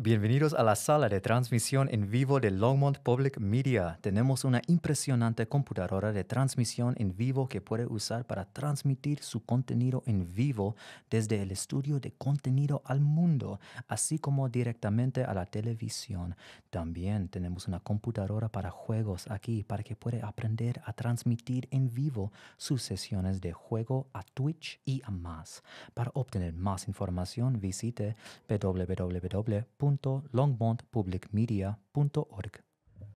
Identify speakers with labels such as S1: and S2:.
S1: Bienvenidos a la sala de transmisión en vivo de Longmont Public Media. Tenemos una impresionante computadora de transmisión en vivo que puede usar para transmitir su contenido en vivo desde el estudio de contenido al mundo, así como directamente a la televisión. También tenemos una computadora para juegos aquí para que pueda aprender a transmitir en vivo sus sesiones de juego a Twitch y a más. Para obtener más información visite www www.longmontpublicmedia.org.